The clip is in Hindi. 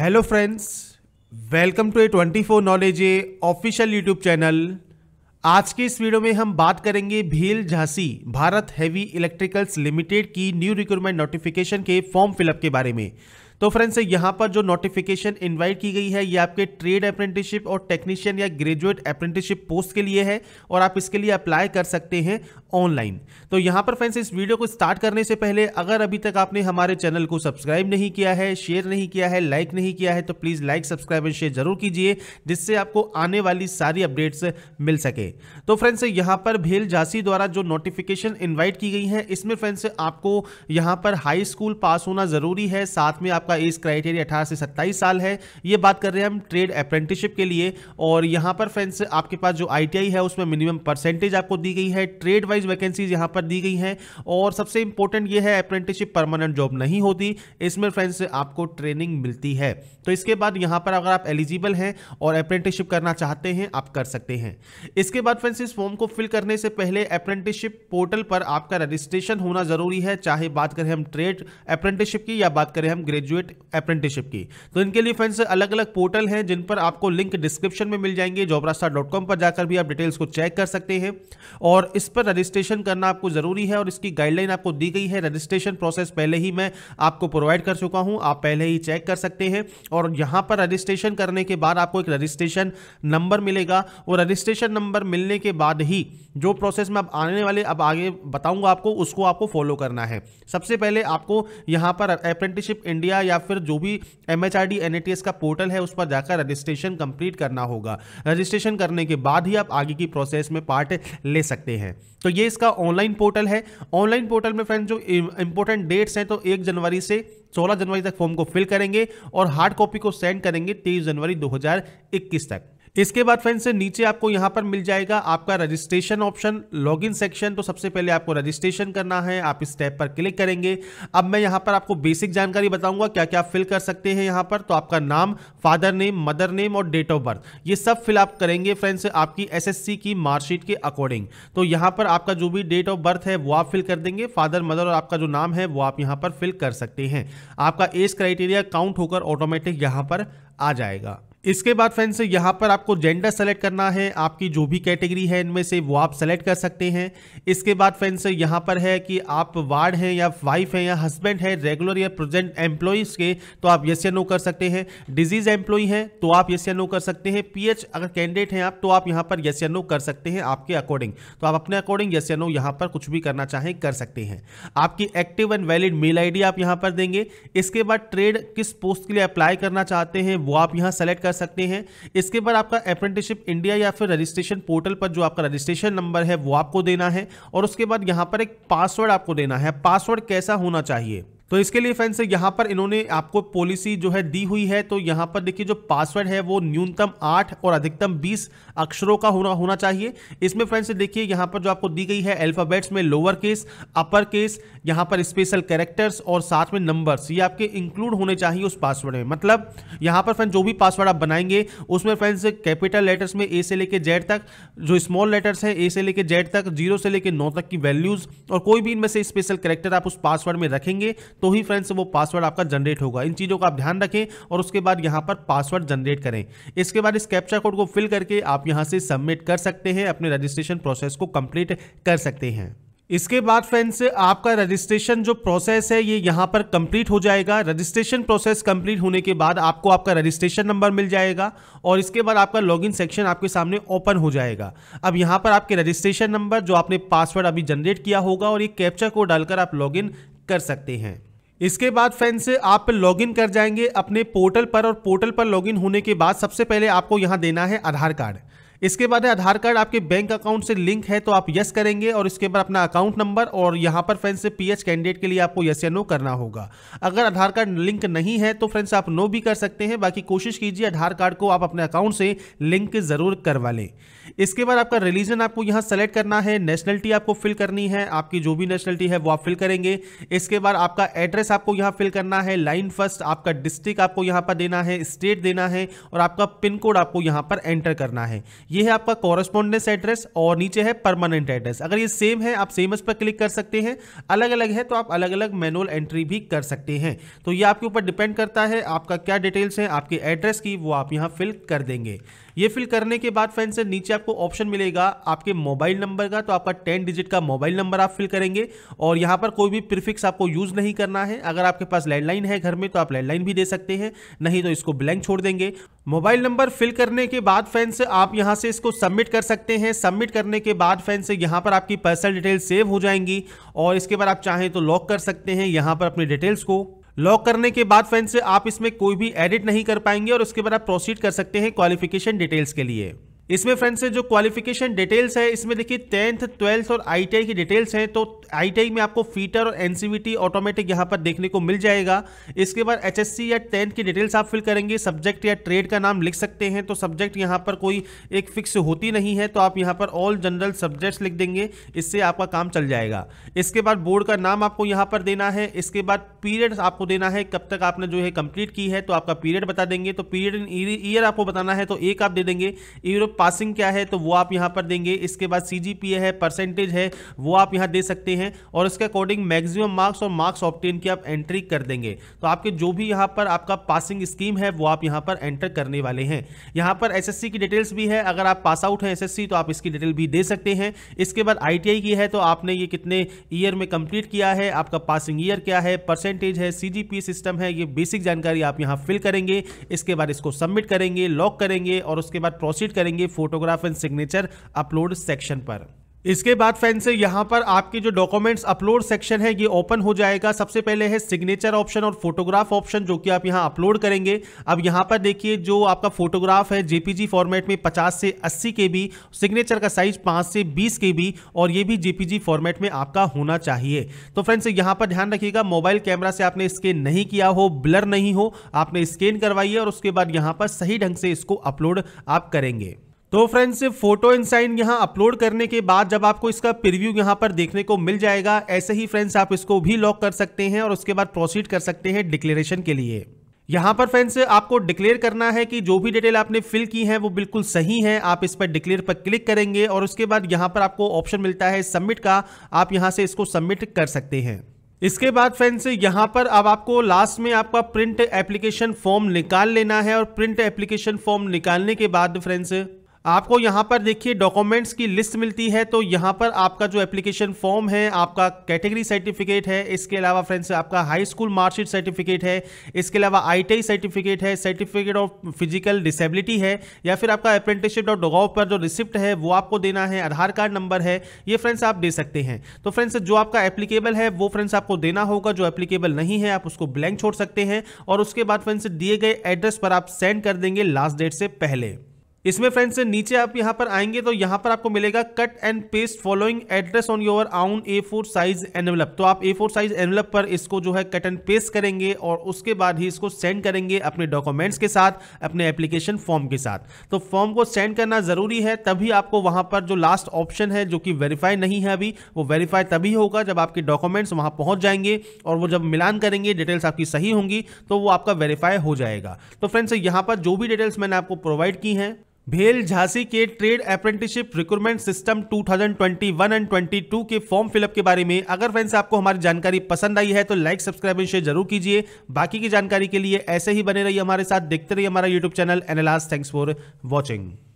hello friends welcome to a twenty four knowledge a official YouTube channel आज के इस वीडियो में हम बात करेंगे भील Jhansi Bharat heavy electricals limited की न्यू रिक्रूटमेंट नोटिफिकेशन के फॉर्म फिलअप के बारे में तो फ्रेंड्स यहाँ पर जो नोटिफिकेशन इनवाइट की गई है ये आपके ट्रेड अप्रेंटिसशिप और टेक्नीशियन या ग्रेजुएट अप्रेंटिसशिप पोस्ट के लिए है और आप इसके लिए अप्लाई कर सकते हैं ऑनलाइन तो यहां पर फ्रेंड्स इस वीडियो को स्टार्ट करने से पहले अगर अभी तक आपने हमारे चैनल को सब्सक्राइब नहीं किया है शेयर नहीं किया है लाइक नहीं किया है तो please like subscribe and share जरूर कीजिए जिससे आपको आने वाली सारी अपडेट्स मिल सके तो फ्रेंड्स यहां पर भेल झांसी द्वारा जो नोटिफिकेशन इन्वाइट की गई है इसमें फ्रेंड्स आपको यहां पर हाई स्कूल पास होना ज़रूरी है साथ में आपका एज क्राइटेरिया अठारह से सत्ताईस साल है ये बात कर रहे हैं हम ट्रेड अप्रेंटिसशिप के लिए और यहां पर फ्रेंड्स आपके पास जो आई है उसमें मिनिमम परसेंटेज आपको दी गई है ट्रेड वाइज वाइज वैकेंसीज यहाँ पर दी गई हैं और सबसे इंपॉर्टेंट ये है अप्रेंटिसशिप परमानेंट जॉब नहीं होती इसमें फ्रेंड्स आपको ट्रेनिंग मिलती है तो इसके बाद यहाँ पर अगर आप एलिजिबल हैं और अप्रेंटिसशिप करना चाहते हैं आप कर सकते हैं इसके बाद फ्रेंड्स इस फॉर्म को फिल करने से पहले अप्रेंटिसशिप पोर्टल पर आपका रजिस्ट्रेशन होना जरूरी है चाहे बात करें हम ट्रेड अप्रेंटिसशिप की या बात करें हम ग्रेजुएट अप्रेंटिसशिप की तो इनके लिए फ्रेंड्स अलग अलग पोर्टल हैं जिन पर आपको लिंक डिस्क्रिप्शन में मिल जाएंगे जॉबरास्टा पर जाकर भी आप डिटेल्स को चेक कर सकते हैं और इस पर रजिस्टर रजिस्ट्रेशन करना आपको ज़रूरी है और इसकी गाइडलाइन आपको दी गई है रजिस्ट्रेशन प्रोसेस पहले ही मैं आपको प्रोवाइड कर चुका हूं आप पहले ही चेक कर सकते हैं और यहां पर रजिस्ट्रेशन करने के बाद आपको एक रजिस्ट्रेशन नंबर मिलेगा और रजिस्ट्रेशन नंबर मिलने के बाद ही जो प्रोसेस में अब आने वाले अब आगे बताऊंगा आपको उसको आपको फॉलो करना है सबसे पहले आपको यहां पर अप्रेंटिसशिप इंडिया या फिर जो भी एम एच का पोर्टल है उस पर जाकर रजिस्ट्रेशन कंप्लीट करना होगा रजिस्ट्रेशन करने के बाद ही आप आगे की प्रोसेस में पार्ट ले सकते हैं तो ये ये इसका ऑनलाइन पोर्टल है ऑनलाइन पोर्टल में फ्रेंड जो इंपॉर्टेंट डेट्स हैं तो एक जनवरी से 16 जनवरी तक फॉर्म को फिल करेंगे और हार्ड कॉपी को सेंड करेंगे 23 जनवरी 2021 तक इसके बाद फ्रेंड्स नीचे आपको यहाँ पर मिल जाएगा आपका रजिस्ट्रेशन ऑप्शन लॉगिन सेक्शन तो सबसे पहले आपको रजिस्ट्रेशन करना है आप इस टैब पर क्लिक करेंगे अब मैं यहाँ पर आपको बेसिक जानकारी बताऊंगा क्या क्या फिल कर सकते हैं यहाँ पर तो आपका नाम फादर नेम मदर नेम और डेट ऑफ बर्थ ये सब फिल आप करेंगे फ्रेंड्स आपकी एस की मार्कशीट के अकॉर्डिंग तो यहाँ पर आपका जो भी डेट ऑफ बर्थ है वो आप फिल कर देंगे फादर मदर और आपका जो नाम है वो आप यहाँ पर फिल कर सकते हैं आपका एज क्राइटेरिया काउंट होकर ऑटोमेटिक यहाँ पर आ जाएगा इसके बाद फ्रेंड्स यहाँ पर आपको जेंडर सेलेक्ट करना है आपकी जो भी कैटेगरी है इनमें से वो आप सेलेक्ट कर सकते हैं इसके बाद फ्रेंड्स यहाँ पर है कि आप वार्ड हैं या वाइफ हैं या हस्बैंड है रेगुलर या प्रेजेंट एम्प्लॉयज़ के तो आप यस या नो कर सकते हैं डिजीज एम्प्लॉय हैं तो आप यस या नो कर सकते हैं पीएच अगर कैंडिडेट हैं आप तो आप यहाँ पर यस या नो कर सकते हैं आपके अकॉर्डिंग तो आप अपने अकॉर्डिंग यस या नो यहाँ पर कुछ भी करना चाहें कर सकते हैं आपकी active and valid mail ID आप यहाँ पर देंगे इसके बाद ट्रेड किस पोस्ट के लिए अप्लाई करना चाहते हैं वो आप यहाँ सेलेक्ट कर कर सकते हैं इसके बाद आपका अप्रेंटिसशिप इंडिया या फिर रजिस्ट्रेशन पोर्टल पर जो आपका रजिस्ट्रेशन नंबर है वो आपको देना है और उसके बाद यहाँ पर एक पासवर्ड आपको देना है पासवर्ड कैसा होना चाहिए तो इसके लिए फ्रेंड्स यहाँ पर इन्होंने आपको पॉलिसी जो है दी हुई है तो यहाँ पर देखिए जो पासवर्ड है वो न्यूनतम आठ और अधिकतम बीस अक्षरों का होना होना चाहिए इसमें फ्रेंड्स देखिए यहाँ पर जो आपको दी गई है अल्फ़ाबेट्स में लोअर केस अपर केस यहाँ पर स्पेशल कैरेक्टर्स और साथ में नंबर्स ये आपके इंक्लूड होने चाहिए उस पासवर्ड में मतलब यहाँ पर फ्रेंड जो भी पासवर्ड आप बनाएंगे उसमें फ्रेंड्स कैपिटल लेटर्स में ए से लेके जेड तक जो स्मॉल लेटर्स हैं ए से लेकर जेड तक जीरो से लेकर नौ तक की वैल्यूज़ और कोई भी इनमें से स्पेशल करेक्टर आप उस पासवर्ड में रखेंगे तो ही फ्रेंड्स वो पासवर्ड आपका जनरेट होगा इन चीज़ों का आप ध्यान रखें और उसके बाद यहाँ पर पासवर्ड जनरेट करें इसके बाद इस कैप्चा कोड को फिल करके आप यहाँ से सबमिट कर सकते हैं अपने रजिस्ट्रेशन प्रोसेस को कंप्लीट कर सकते हैं इसके बाद फ्रेंड्स आपका रजिस्ट्रेशन जो प्रोसेस है ये यहाँ पर कंप्लीट हो जाएगा रजिस्ट्रेशन प्रोसेस कंप्लीट होने के बाद आपको आपका रजिस्ट्रेशन नंबर मिल जाएगा और इसके बाद आपका लॉगिन सेक्शन आपके सामने ओपन हो जाएगा अब यहाँ पर आपके रजिस्ट्रेशन नंबर जो आपने पासवर्ड अभी जनरेट किया होगा और ये कैप्चा को डालकर आप लॉग कर सकते हैं इसके बाद फ्रेंड्स आप लॉगिन कर जाएंगे अपने पोर्टल पर और पोर्टल पर लॉगिन होने के बाद सबसे पहले आपको यहाँ देना है आधार कार्ड इसके बाद है आधार कार्ड आपके बैंक अकाउंट से लिंक है तो आप यस करेंगे और इसके बाद अपना अकाउंट नंबर और यहाँ पर फ्रेंड्स पीएच कैंडिडेट के लिए आपको यस या नो करना होगा अगर आधार कार्ड लिंक नहीं है तो फ्रेंड्स आप नो भी कर सकते हैं बाकी कोशिश कीजिए आधार कार्ड को आप अपने अकाउंट से लिंक ज़रूर करवा लें इसके बाद आपका रिलीजन आपको यहाँ सेलेक्ट करना है नेशनलिटी आपको फिल करनी है आपकी जो भी नेशनलिटी है वो आप फिल करेंगे इसके बाद आपका एड्रेस आपको यहाँ फिल करना है लाइन फर्स्ट आपका डिस्ट्रिक्ट आपको यहाँ पर देना है स्टेट देना है और आपका पिन कोड आपको यहाँ पर एंटर करना है ये है आपका कॉरेस्पॉन्डेंस एड्रेस और नीचे है परमानेंट एड्रेस अगर ये सेम है आप सेम इस पर क्लिक कर सकते हैं अलग अलग है तो आप अलग अलग मैनुअल एंट्री भी कर सकते हैं तो ये आपके ऊपर डिपेंड करता है आपका क्या डिटेल्स है आपके एड्रेस की वो आप यहाँ फिल कर देंगे ये फिल करने के बाद फ्रेंड्स नीचे आपको ऑप्शन मिलेगा आपके मोबाइल नंबर का तो आपका टेन डिजिट का मोबाइल नंबर आप फिल करेंगे और यहाँ पर कोई भी प्रिफिक्स आपको यूज़ नहीं करना है अगर आपके पास लैंडलाइन है घर में तो आप लैंडलाइन भी दे सकते हैं नहीं तो इसको ब्लैंक छोड़ देंगे मोबाइल नंबर फिल करने के बाद फ्रेंड्स आप यहाँ से इसको सबमिट कर सकते हैं सबमिट करने के बाद फ्रेंड्स यहाँ पर आपकी पर्सनल डिटेल सेव हो जाएंगी और इसके बाद आप चाहें तो लॉक कर सकते हैं यहाँ पर अपनी डिटेल्स को लॉक करने के बाद फ्रेंड्स आप इसमें कोई भी एडिट नहीं कर पाएंगे और उसके बाद आप प्रोसीड कर सकते हैं क्वालिफिकेशन डिटेल्स के लिए इसमें फ्रेंड्स जो क्वालिफिकेशन डिटेल्स है इसमें देखिए टेंथ ट्वेल्थ और आईटीआई की डिटेल्स हैं तो आईटीआई में आपको फीटर और एनसीबीटी ऑटोमेटिक यहाँ पर देखने को मिल जाएगा इसके बाद एचएससी या टेंथ की डिटेल्स आप फिल करेंगे सब्जेक्ट या ट्रेड का नाम लिख सकते हैं तो सब्जेक्ट यहाँ पर कोई एक फिक्स होती नहीं है तो आप यहाँ पर ऑल जनरल सब्जेक्ट्स लिख देंगे इससे आपका काम चल जाएगा इसके बाद बोर्ड का नाम आपको यहाँ पर देना है इसके बाद पीरियड आपको देना है कब तक आपने जो है कंप्लीट की है तो आपका पीरियड बता देंगे तो पीरियड इन ईयर आपको बताना है तो एक आप दे देंगे यूरोप पासिंग क्या है तो वो आप यहाँ पर देंगे इसके बाद सी है परसेंटेज है वो आप यहाँ दे सकते हैं और इसके अकॉर्डिंग मैक्सिमम मार्क्स और मार्क्स ऑप्टेन की आप एंट्री कर देंगे तो आपके जो भी यहाँ पर आपका पासिंग स्कीम है वो आप यहाँ पर एंटर करने वाले हैं यहाँ पर एस की डिटेल्स भी है अगर आप पास आउट हैं एस तो आप इसकी डिटेल भी दे सकते हैं इसके बाद आई की है तो आपने ये कितने ईयर में कंप्लीट किया है आपका पासिंग ईयर क्या है परसेंटेज है सी सिस्टम है ये बेसिक जानकारी आप यहाँ फिल करेंगे इसके बाद इसको सबमिट करेंगे लॉक करेंगे और उसके बाद प्रोसीड करेंगे photograph and signature upload section पर इसके बाद फ्रेंड्स यहाँ पर आपके जो डॉक्यूमेंट्स अपलोड सेक्शन है ये ओपन हो जाएगा सबसे पहले है सिग्नेचर ऑप्शन और फोटोग्राफ ऑप्शन जो कि आप यहाँ अपलोड करेंगे अब यहाँ पर देखिए जो आपका फोटोग्राफ है जेपीजी फॉर्मेट में 50 से 80 के बी सिग्नेचर का साइज 5 से 20 के बी और ये भी जेपीजी फॉर्मेट में आपका होना चाहिए तो फ्रेंड्स यहाँ पर ध्यान रखिएगा मोबाइल कैमरा से आपने स्कैन नहीं किया हो ब्लर नहीं हो आपने स्कैन करवाई है और उसके बाद यहाँ पर सही ढंग से इसको अपलोड आप करेंगे तो फ्रेंड्स फोटो इनसाइन यहाँ अपलोड करने के बाद जब आपको इसका प्रिव्यू यहाँ पर देखने को मिल जाएगा ऐसे ही फ्रेंड्स आप इसको भी लॉक कर सकते हैं और उसके बाद प्रोसीड कर सकते हैं डिक्लेरेशन के लिए यहाँ पर फ्रेंड्स आपको डिक्लेयर करना है कि जो भी डिटेल आपने फिल की है वो बिल्कुल सही है आप इस पर डिक्लेयर पर क्लिक करेंगे और उसके बाद यहाँ पर आपको ऑप्शन मिलता है सबमिट का आप यहाँ से इसको सबमिट कर सकते हैं इसके बाद फ्रेंड्स यहाँ पर अब आपको लास्ट में आपका प्रिंट एप्लीकेशन फॉर्म निकाल लेना है और प्रिंट एप्लीकेशन फॉर्म निकालने के बाद फ्रेंड्स आपको यहाँ पर देखिए डॉक्यूमेंट्स की लिस्ट मिलती है तो यहाँ पर आपका जो एप्लीकेशन फॉर्म है आपका कैटेगरी सर्टिफिकेट है इसके अलावा फ्रेंड्स आपका हाई स्कूल मार्कशीट सर्टिफिकेट है इसके अलावा आईटीआई सर्टिफिकेट है सर्टिफिकेट ऑफ फिजिकल डिसेबिलिटी है या फिर आपका अप्रेंटिसशिप डॉट डॉगॉव पर जो रिसिप्ट है वो आपको देना है आधार कार्ड नंबर है ये फ्रेंड्स आप दे सकते हैं तो फ्रेंड्स जो आपका एप्लीकेबल है वो फ्रेंड्स आपको देना होगा जो एप्लीकेबल नहीं है आप उसको ब्लैंक छोड़ सकते हैं और उसके बाद फ्रेंड्स दिए गए एड्रेस पर आप सेंड कर देंगे लास्ट डेट से पहले इसमें फ्रेंड्स नीचे आप यहाँ पर आएंगे तो यहाँ पर आपको मिलेगा cut and paste following address on your own A four size envelope तो आप ए फोर साइज एनवलप पर इसको जो है कट एंड पेस्ट करेंगे और उसके बाद ही इसको सेंड करेंगे अपने डॉक्यूमेंट्स के साथ अपने एप्लीकेशन फॉर्म के साथ तो फॉर्म को सेंड करना ज़रूरी है तभी आपको वहाँ पर जो लास्ट ऑप्शन है जो कि वेरीफाई नहीं है अभी वो वेरीफाई तभी होगा जब आपके डॉक्यूमेंट्स वहाँ पहुँच जाएंगे और वो जब मिलान करेंगे डिटेल्स आपकी सही होंगी तो वो आपका वेरीफाई हो जाएगा तो फ्रेंड्स यहाँ पर जो भी डिटेल्स मैंने आपको प्रोवाइड की हैं भेल झांसी के trade apprenticeship recruitment system 2021 and 22 के फॉर्म फिलअप के बारे में अगर फ्रेंड्स आपको हमारी जानकारी पसंद आई है तो लाइक सब्सक्राइब एंड शेयर जरूर कीजिए बाकी की जानकारी के लिए ऐसे ही बने रहिए हमारे साथ देखते रहिए हमारा यूट्यूब चैनल एनालास थैंक्स फॉर वॉचिंग